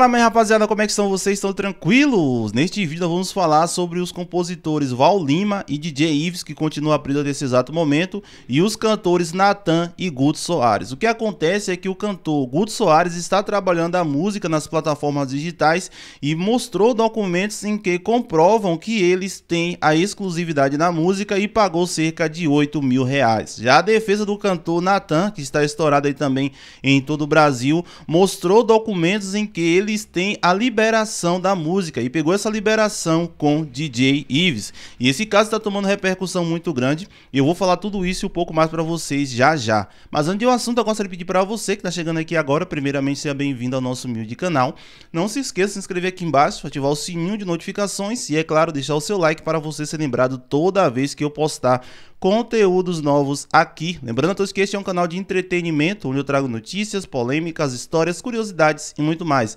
Fala minha rapaziada, como é que estão vocês? Estão tranquilos? Neste vídeo nós vamos falar sobre os compositores Val Lima e DJ Ives, que continua preso nesse exato momento, e os cantores Natan e Guto Soares. O que acontece é que o cantor Guto Soares está trabalhando a música nas plataformas digitais e mostrou documentos em que comprovam que eles têm a exclusividade na música e pagou cerca de 8 mil reais. Já a defesa do cantor Natan, que está estourado aí também em todo o Brasil, mostrou documentos em que ele eles têm a liberação da música e pegou essa liberação com DJ Ives. E esse caso está tomando repercussão muito grande. E eu vou falar tudo isso e um pouco mais para vocês já já. Mas antes de um assunto, eu gostaria de pedir para você que está chegando aqui agora, primeiramente seja bem-vindo ao nosso humilde canal. Não se esqueça de se inscrever aqui embaixo, ativar o sininho de notificações e, é claro, deixar o seu like para você ser lembrado toda vez que eu postar conteúdos novos aqui. Lembrando a todos que este é um canal de entretenimento, onde eu trago notícias, polêmicas, histórias, curiosidades e muito mais.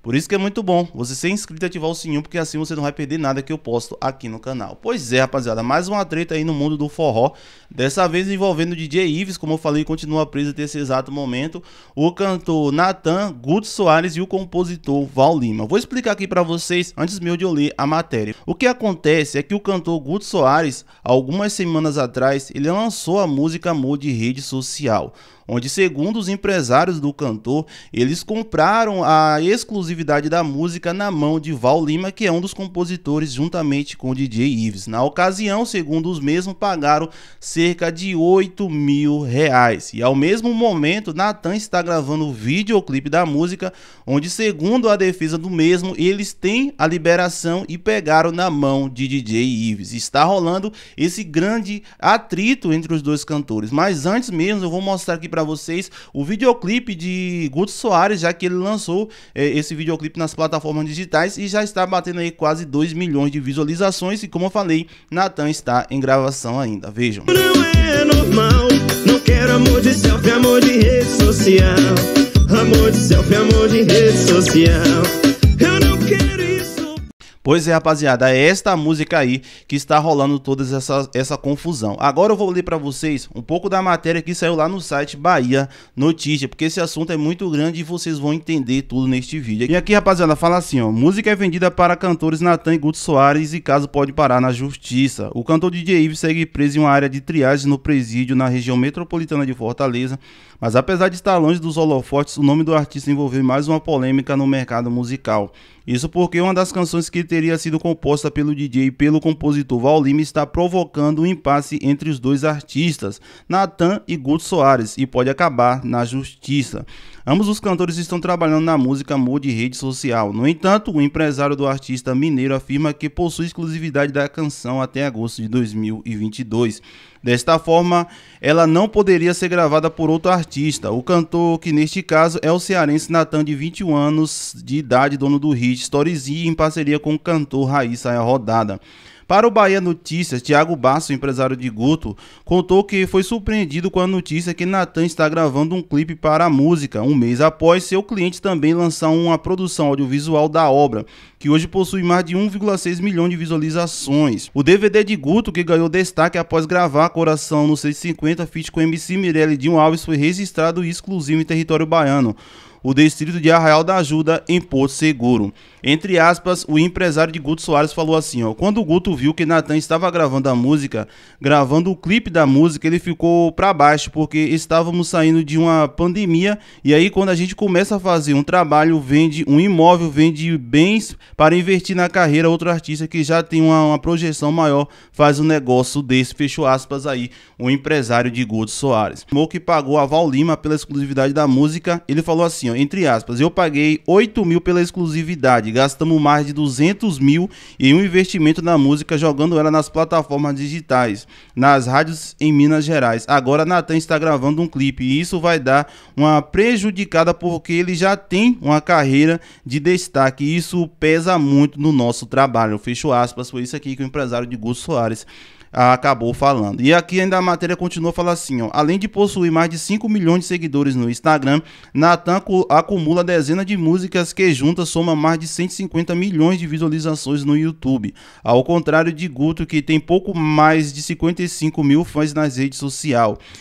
Por isso que é muito bom você ser inscrito e ativar o sininho, porque assim você não vai perder nada que eu posto aqui no canal. Pois é, rapaziada, mais uma treta aí no mundo do forró, dessa vez envolvendo o DJ Ives, como eu falei, continua preso até esse exato momento, o cantor Natan, Guto Soares e o compositor Val Lima. Vou explicar aqui para vocês, antes mesmo de eu ler a matéria. O que acontece é que o cantor Guto Soares, algumas semanas atrás, ele lançou a música Amor de Rede Social, onde segundo os empresários do cantor, eles compraram a exclusividade exclusividade da música na mão de Val Lima, que é um dos compositores, juntamente com DJ Ives. Na ocasião, segundo os mesmos, pagaram cerca de 8 mil reais. E ao mesmo momento, Natan está gravando o videoclipe da música, onde, segundo a defesa do mesmo, eles têm a liberação e pegaram na mão de DJ Ives. Está rolando esse grande atrito entre os dois cantores. Mas antes mesmo, eu vou mostrar aqui para vocês o videoclipe de Guto Soares, já que ele lançou eh, esse videoclipe nas plataformas digitais e já está batendo aí quase 2 milhões de visualizações e como eu falei, Natan está em gravação ainda, vejam. Não é normal, não quero amor de amor de rede social, amor de amor de rede social. Pois é, rapaziada, é esta música aí que está rolando toda essa, essa confusão. Agora eu vou ler para vocês um pouco da matéria que saiu lá no site Bahia Notícia, porque esse assunto é muito grande e vocês vão entender tudo neste vídeo. E aqui, rapaziada, fala assim, ó, música é vendida para cantores Natan e Guto Soares e caso pode parar na justiça. O cantor DJ Ives segue preso em uma área de triagem no presídio na região metropolitana de Fortaleza mas apesar de estar longe dos holofotes, o nome do artista envolveu mais uma polêmica no mercado musical. Isso porque uma das canções que teria sido composta pelo DJ e pelo compositor Val Lima está provocando um impasse entre os dois artistas, Nathan e Guto Soares, e pode acabar na justiça. Ambos os cantores estão trabalhando na música amor de rede social. No entanto, o empresário do artista mineiro afirma que possui exclusividade da canção até agosto de 2022. Desta forma, ela não poderia ser gravada por outro artista. O cantor, que neste caso é o cearense Natan, de 21 anos de idade, dono do hit Stories, em parceria com o cantor Raíssa Rodada. Para o Bahia Notícias, Thiago Basso, empresário de Guto, contou que foi surpreendido com a notícia que Natan está gravando um clipe para a música, um mês após seu cliente também lançar uma produção audiovisual da obra, que hoje possui mais de 1,6 milhão de visualizações. O DVD de Guto, que ganhou destaque após gravar Coração no 650, feat com MC Mirelli de um Alves, foi registrado e exclusivo em território baiano o distrito de Arraial da Ajuda, em Porto Seguro. Entre aspas, o empresário de Guto Soares falou assim: ó, quando o Guto viu que Natan estava gravando a música, gravando o clipe da música, ele ficou para baixo, porque estávamos saindo de uma pandemia. E aí, quando a gente começa a fazer um trabalho, vende um imóvel, vende bens para investir na carreira, outro artista que já tem uma, uma projeção maior faz um negócio desse, fechou aspas aí, o empresário de Guto Soares. O que pagou a Val Lima pela exclusividade da música, ele falou assim: ó, entre aspas, eu paguei 8 mil pela exclusividade, gastamos mais de 200 mil em um investimento na música, jogando ela nas plataformas digitais, nas rádios em Minas Gerais. Agora Natan está gravando um clipe e isso vai dar uma prejudicada porque ele já tem uma carreira de destaque e isso pesa muito no nosso trabalho. Fecho aspas, foi isso aqui que o empresário de Gusto Soares acabou falando. E aqui ainda a matéria continua falando assim, ó, além de possuir mais de 5 milhões de seguidores no Instagram, Natan acumula dezenas de músicas que juntas somam mais de 150 milhões de visualizações no YouTube. Ao contrário de Guto, que tem pouco mais de 55 mil fãs nas redes sociais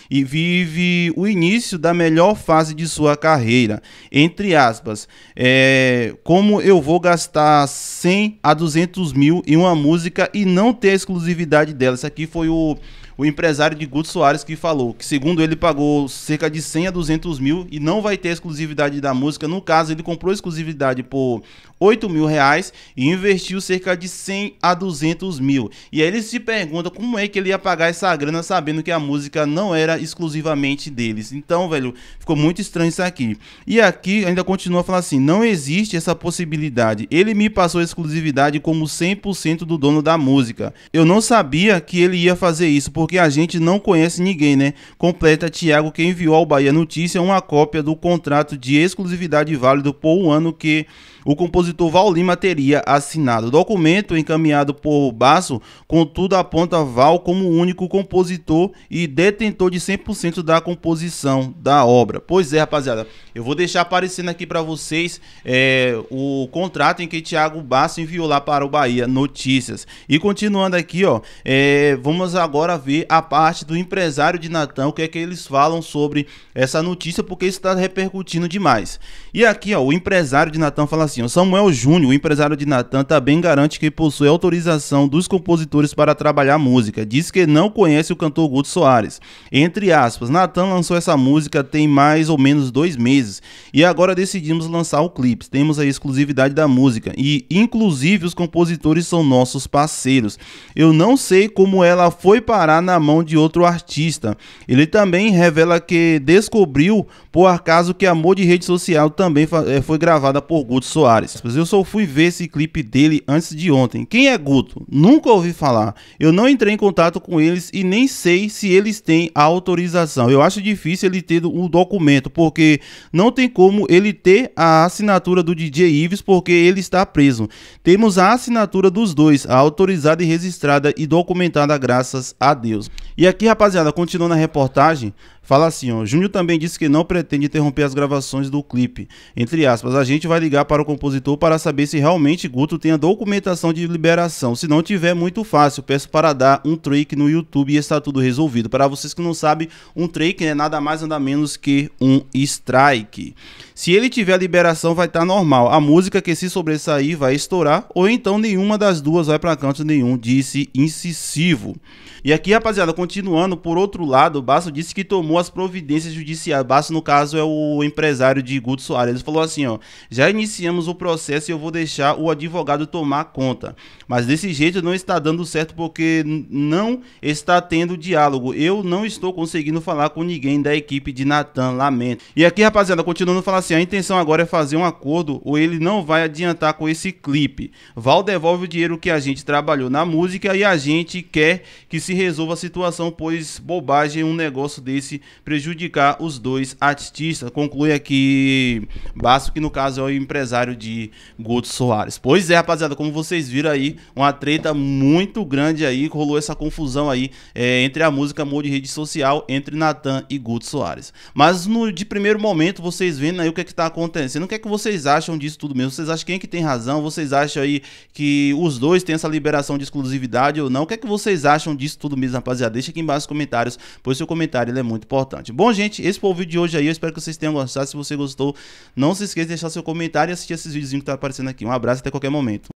e vive o início da melhor fase de sua carreira. Entre aspas, é, como eu vou gastar 100 a 200 mil em uma música e não ter exclusividade dela? Esse aqui foi o o empresário de Guto Soares que falou que, segundo ele, pagou cerca de 100 a 200 mil e não vai ter exclusividade da música. No caso, ele comprou exclusividade por 8 mil reais e investiu cerca de 100 a 200 mil. E aí ele se pergunta como é que ele ia pagar essa grana sabendo que a música não era exclusivamente deles. Então, velho, ficou muito estranho isso aqui. E aqui ainda continua falando assim: não existe essa possibilidade. Ele me passou exclusividade como 100% do dono da música. Eu não sabia que ele ia fazer isso, porque a gente não conhece ninguém, né? Completa Tiago, que enviou ao Bahia Notícia uma cópia do contrato de exclusividade válido por um ano que o compositor Val Lima teria assinado. O documento encaminhado por Basso, contudo, aponta Val como o único compositor e detentor de 100% da composição da obra. Pois é, rapaziada, eu vou deixar aparecendo aqui para vocês é, o contrato em que Tiago Basso enviou lá para o Bahia Notícias. E continuando aqui, ó, é, vamos agora ver a parte do empresário de Natan, o que é que eles falam sobre essa notícia, porque isso está repercutindo demais. E aqui, ó, o empresário de Natan fala assim: o Samuel Júnior, o empresário de Natan, também garante que possui autorização dos compositores para trabalhar música. Diz que não conhece o cantor Guto Soares. Entre aspas, Natan lançou essa música tem mais ou menos dois meses e agora decidimos lançar o clipe. Temos a exclusividade da música e, inclusive, os compositores são nossos parceiros. Eu não sei como ela foi parar na mão de outro artista. Ele também revela que descobriu, por acaso, que Amor de Rede Social também eh, foi gravada por Guto Soares. Eu só fui ver esse clipe dele antes de ontem. Quem é Guto? Nunca ouvi falar. Eu não entrei em contato com eles e nem sei se eles têm a autorização. Eu acho difícil ele ter um documento, porque não tem como ele ter a assinatura do DJ Ives, porque ele está preso. Temos a assinatura dos dois, a autorizada e registrada e documentada, graças a Deus. E aqui, rapaziada, continuando a reportagem, Fala assim, ó. Júnior também disse que não pretende interromper as gravações do clipe. Entre aspas, a gente vai ligar para o compositor para saber se realmente Guto tem a documentação de liberação. Se não tiver, muito fácil. Peço para dar um trake no YouTube e está tudo resolvido. Para vocês que não sabem, um trake é nada mais nada menos que um strike. Se ele tiver a liberação, vai estar tá normal. A música que se sobressair vai estourar, ou então nenhuma das duas vai para canto nenhum, disse incisivo. E aqui, rapaziada, continuando, por outro lado, o Basso disse que tomou as providências judiciais. Basso, no caso, é o empresário de Guto Soares. Ele falou assim, ó, já iniciamos o processo e eu vou deixar o advogado tomar conta. Mas desse jeito não está dando certo porque não está tendo diálogo. Eu não estou conseguindo falar com ninguém da equipe de Natan, lamento. E aqui, rapaziada, continuando fala assim, a intenção agora é fazer um acordo ou ele não vai adiantar com esse clipe. Val devolve o dinheiro que a gente trabalhou na música e a gente quer que se resolva a situação, pois bobagem um negócio desse prejudicar os dois artistas. Conclui aqui Basso, que no caso é o empresário de Guto Soares. Pois é, rapaziada, como vocês viram aí, uma treta muito grande aí, rolou essa confusão aí é, entre a música Amor de Rede Social, entre Natan e Guto Soares. Mas no de primeiro momento, vocês vendo aí o que é que tá acontecendo, o que é que vocês acham disso tudo mesmo? Vocês acham quem é que tem razão? Vocês acham aí que os dois têm essa liberação de exclusividade ou não? O que é que vocês acham disso tudo mesmo, rapaziada? Deixa aqui embaixo nos comentários, pois seu comentário é muito importante importante. Bom, gente, esse foi o vídeo de hoje aí. Eu espero que vocês tenham gostado. Se você gostou, não se esqueça de deixar seu comentário e assistir esses vídeos que tá aparecendo aqui. Um abraço e até qualquer momento.